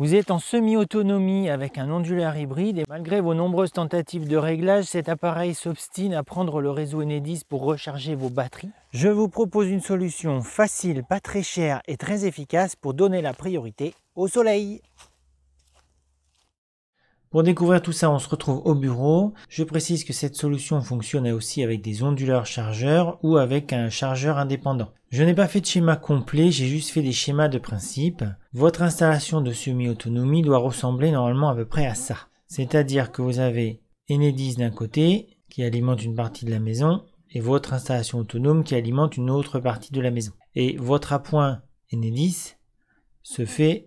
Vous êtes en semi-autonomie avec un ondulaire hybride et malgré vos nombreuses tentatives de réglage, cet appareil s'obstine à prendre le réseau Enedis pour recharger vos batteries. Je vous propose une solution facile, pas très chère et très efficace pour donner la priorité au soleil. Pour découvrir tout ça, on se retrouve au bureau. Je précise que cette solution fonctionne aussi avec des onduleurs chargeurs ou avec un chargeur indépendant. Je n'ai pas fait de schéma complet, j'ai juste fait des schémas de principe. Votre installation de semi-autonomie doit ressembler normalement à peu près à ça. C'est-à-dire que vous avez Enedis d'un côté, qui alimente une partie de la maison, et votre installation autonome qui alimente une autre partie de la maison. Et votre appoint Enedis se fait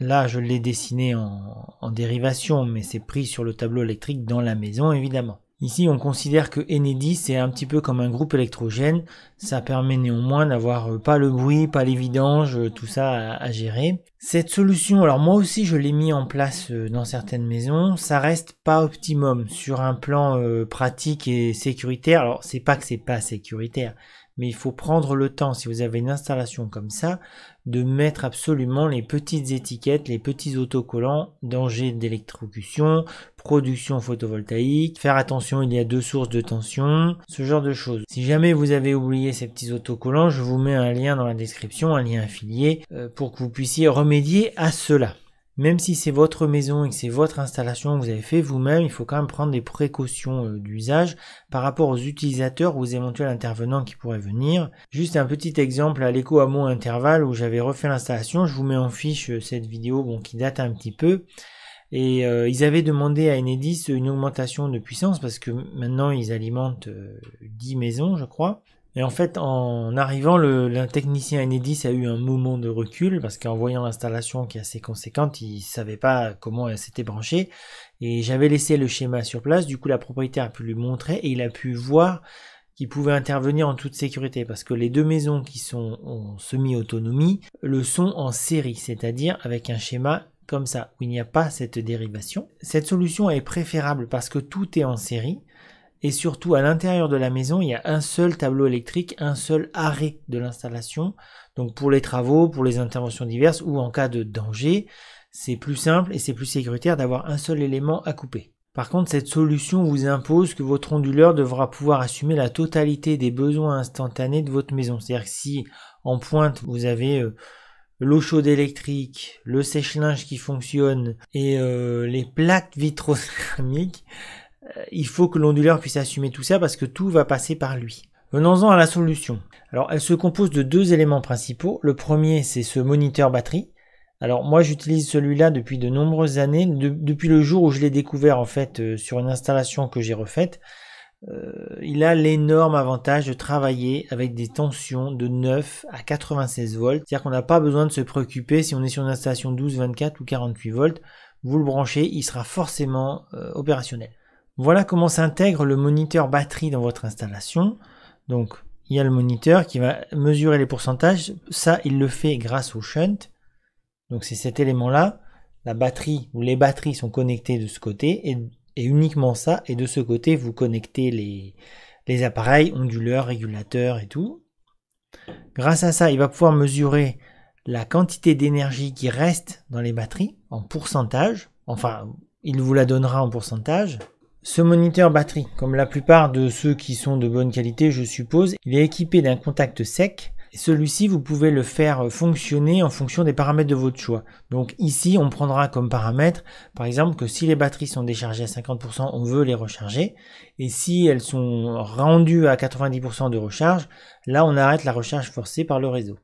Là, je l'ai dessiné en, dérivation, mais c'est pris sur le tableau électrique dans la maison, évidemment. Ici, on considère que Enedis c'est un petit peu comme un groupe électrogène. Ça permet néanmoins d'avoir euh, pas le bruit, pas les vidanges, euh, tout ça à, gérer. Cette solution, alors moi aussi je l'ai mis en place euh, dans certaines maisons, ça reste pas optimum sur un plan pratique et sécuritaire. Alors c'est pas que c'est pas sécuritaire, mais il faut prendre le temps. Si vous avez une installation comme ça, de mettre absolument les petites étiquettes, les petits autocollants, danger d'électrocution, production photovoltaïque, faire attention, il y a deux sources de tension, ce genre de choses. Si jamais vous avez oublié ces petits autocollants, je vous mets un lien dans la description, un lien affilié, euh, pour que vous puissiez remédier à cela même si c'est votre maison et que c'est votre installation que vous avez fait vous-même, il faut quand même prendre des précautions euh, d'usage par rapport aux utilisateurs ou aux éventuels intervenants qui pourraient venir. Juste un petit exemple à l'écho à mon intervalle où j'avais refait l'installation, je vous mets en fiche euh, cette vidéo qui date un petit peu. Et euh, ils avaient demandé à Enedis une augmentation de puissance parce que maintenant ils alimentent 10 maisons, je crois. Et en fait, en arrivant, le, technicien Enedis a eu un moment de recul parce qu'en voyant l'installation qui est assez conséquente, il ne savait pas comment elle s'était branchée. Et j'avais laissé le schéma sur place. Du coup, la propriétaire a pu lui montrer et il a pu voir qu'il pouvait intervenir en toute sécurité parce que les deux maisons qui sont en semi-autonomie le sont en série, c'est-à-dire avec un schéma comme ça où il n'y a pas cette dérivation. Cette solution est préférable parce que tout est en série et surtout, à l'intérieur de la maison, il y a un seul tableau électrique, un seul arrêt de l'installation. Donc pour les travaux, pour les interventions diverses ou en cas de danger, c'est plus simple et c'est plus sécuritaire d'avoir un seul élément à couper. Par contre, cette solution vous impose que votre onduleur devra pouvoir assumer la totalité des besoins instantanés de votre maison. C'est-à-dire que si en pointe vous avez euh, l'eau chaude électrique, le sèche-linge qui fonctionne et euh, les plaques vitrocéramiques, euh, il faut que l'onduleur puisse assumer tout ça parce que tout va passer par lui. Venons-en à la solution. Alors elle se compose de deux éléments principaux. Le premier c'est ce moniteur batterie. Alors moi j'utilise celui-là depuis de nombreuses années, depuis le jour où je l'ai découvert en fait euh, sur une installation que j'ai refaite. Euh, il a l'énorme avantage de travailler avec des tensions de 9 à 96 volts. C'est-à-dire qu'on n'a pas besoin de se préoccuper si on est sur une installation 12, 24 ou 48 volts. Vous le branchez, il sera forcément opérationnel. Voilà comment s'intègre le moniteur batterie dans votre installation. Donc, il y a le moniteur qui va mesurer les pourcentages. Ça, il le fait grâce au shunt. Donc, c'est cet élément-là. La batterie ou les batteries sont connectées de ce côté et, uniquement ça. Et de ce côté, vous connectez les appareils, onduleurs, régulateurs et tout. Grâce à ça, il va pouvoir mesurer la quantité d'énergie qui reste dans les batteries en pourcentage. Enfin, il vous la donnera en pourcentage. Ce moniteur batterie, comme la plupart de ceux qui sont de bonne qualité je suppose, il est équipé d'un contact sec. Celui-ci, vous pouvez le faire fonctionner en fonction des paramètres de votre choix. Donc ici, on prendra comme paramètre, par exemple, que si les batteries sont déchargées à 50%, on veut les recharger. Et si elles sont rendues à 90% de recharge, là, on arrête la recharge forcée par le réseau.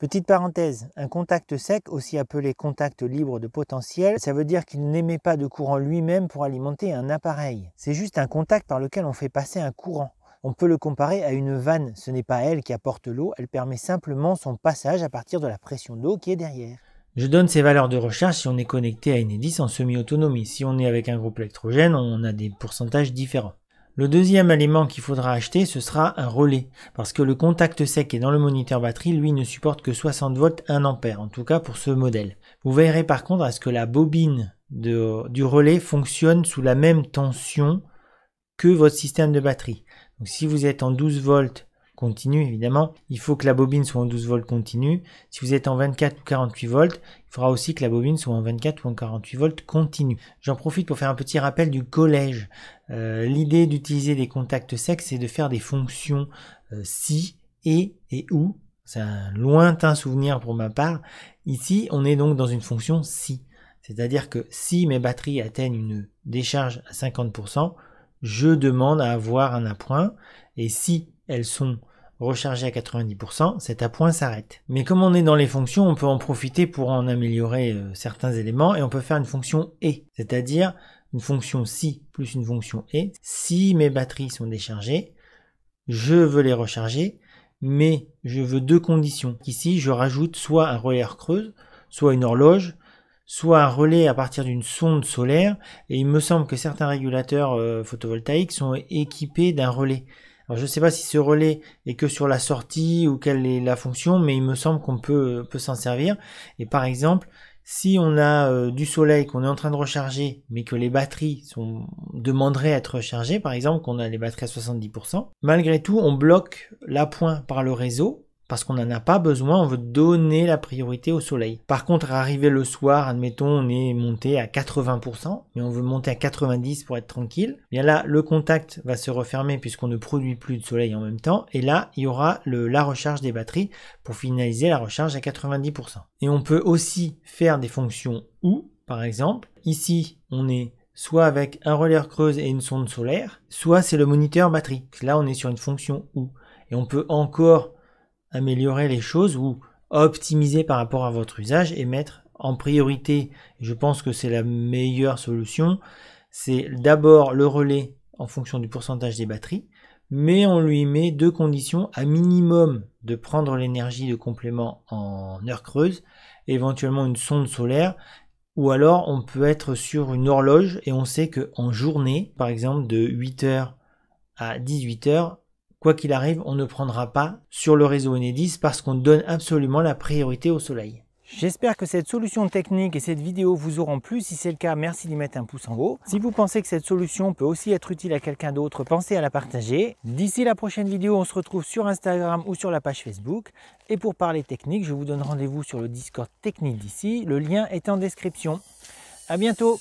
Petite parenthèse, un contact sec, aussi appelé contact libre de potentiel, ça veut dire qu'il n'émet pas de courant lui-même pour alimenter un appareil. C'est juste un contact par lequel on fait passer un courant. On peut le comparer à une vanne, ce n'est pas elle qui apporte l'eau, elle permet simplement son passage à partir de la pression d'eau qui est derrière. Je donne ces valeurs de recherche si on est connecté à Enedis en semi-autonomie. Si on est avec un groupe électrogène, on a des pourcentages différents. Le deuxième élément qu'il faudra acheter, ce sera un relais, parce que le contact sec et dans le moniteur batterie, lui, ne supporte que 60 volts 1 ampère, en tout cas pour ce modèle. Vous verrez par contre à ce que la bobine du relais fonctionne sous la même tension que votre système de batterie. Donc si vous êtes en 12 volts continue, évidemment, il faut que la bobine soit en 12 volts continue. Si vous êtes en 24 ou 48 volts, il faudra aussi que la bobine soit en 24 ou en 48 volts continue. J'en profite pour faire un petit rappel du collège. Euh, l'idée d'utiliser des contacts secs, c'est de faire des fonctions euh, si, et et ou. C'est un lointain souvenir pour ma part. Ici, on est donc dans une fonction si. C'est-à-dire que si mes batteries atteignent une décharge à 50%, je demande à avoir un appoint. Et si elles sont rechargé à 90%, cet appoint s'arrête. Mais comme on est dans les fonctions, on peut en profiter pour en améliorer euh, certains éléments et on peut faire une fonction et, c'est-à-dire une fonction si plus une fonction et. Si mes batteries sont déchargées, je veux les recharger, mais je veux deux conditions. Ici, je rajoute soit un relais creuse, soit une horloge, soit un relais à partir d'une sonde solaire, et il me semble que certains régulateurs euh, photovoltaïques sont équipés d'un relais je ne sais pas si ce relais est que sur la sortie ou quelle est la fonction, mais il me semble qu'on peut, euh, peut s'en servir. Et par exemple, si on a euh, du soleil qu'on est en train de recharger, mais que les batteries sont, demanderaient à être rechargées, par exemple qu'on a les batteries à 70%, malgré tout, on bloque l'appoint par le réseau parce qu'on n'en a pas besoin, on veut donner la priorité au soleil. Par contre, arrivé le soir, admettons, on est monté à 80%, mais on veut monter à 90% pour être tranquille. Eh bien là, le contact va se refermer puisqu'on ne produit plus de soleil en même temps, et là, il y aura le, la recharge des batteries pour finaliser la recharge à 90%. Et on peut aussi faire des fonctions ou, par exemple, ici, on est soit avec un relais creuse et une sonde solaire, soit c'est le moniteur batterie. Là, on est sur une fonction ou. Et on peut encore améliorer les choses ou optimiser par rapport à votre usage et mettre en priorité, je pense que c'est la meilleure solution, c'est d'abord le relais en fonction du pourcentage des batteries, mais on lui met deux conditions à minimum de prendre l'énergie de complément en heure creuse, éventuellement une sonde solaire, ou alors on peut être sur une horloge et on sait qu'en journée, par exemple de 8h à 18h, quoi qu'il arrive, on ne prendra pas sur le réseau Enedis parce qu'on donne absolument la priorité au soleil. J'espère que cette solution technique et cette vidéo vous auront plu. Si c'est le cas, merci d'y mettre un pouce en haut. Si vous pensez que cette solution peut aussi être utile à quelqu'un d'autre, pensez à la partager. D'ici la prochaine vidéo, on se retrouve sur Instagram ou sur la page Facebook. Et pour parler technique, je vous donne rendez-vous sur le Discord technique d'ici. Le lien est en description. A bientôt